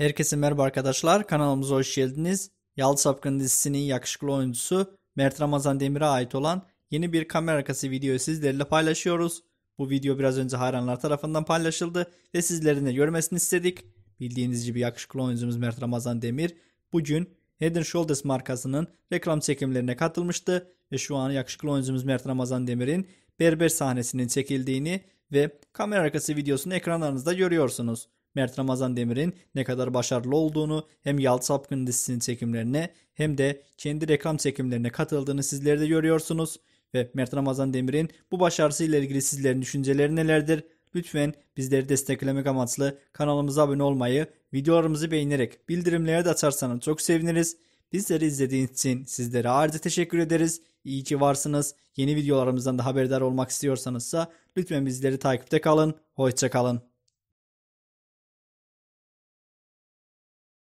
Herkese merhaba arkadaşlar. Kanalımıza hoş geldiniz. Yalı Sapkın dizisinin yakışıklı oyuncusu Mert Ramazan Demir'e ait olan yeni bir kamera arkası videoyu sizlerle paylaşıyoruz. Bu video biraz önce hayranlar tarafından paylaşıldı ve sizlerin de görmesini istedik. Bildiğiniz gibi yakışıklı oyuncumuz Mert Ramazan Demir bugün Head Shoulders markasının reklam çekimlerine katılmıştı ve şu an yakışıklı oyuncumuz Mert Ramazan Demir'in berber sahnesinin çekildiğini ve kamera arkası videosunu ekranlarınızda görüyorsunuz. Mert Ramazan Demir'in ne kadar başarılı olduğunu hem Yalçı Sapkın dizisinin çekimlerine hem de kendi reklam çekimlerine katıldığını sizler de görüyorsunuz. Ve Mert Ramazan Demir'in bu başarısı ile ilgili sizlerin düşünceleri nelerdir? Lütfen bizleri desteklemek amaçlı kanalımıza abone olmayı, videolarımızı beğenerek bildirimleri de açarsanız çok seviniriz. Bizleri izlediğiniz için sizlere ayrıca teşekkür ederiz. İyi ki varsınız. Yeni videolarımızdan da haberdar olmak istiyorsanızsa lütfen bizleri takipte kalın. Hoşça kalın.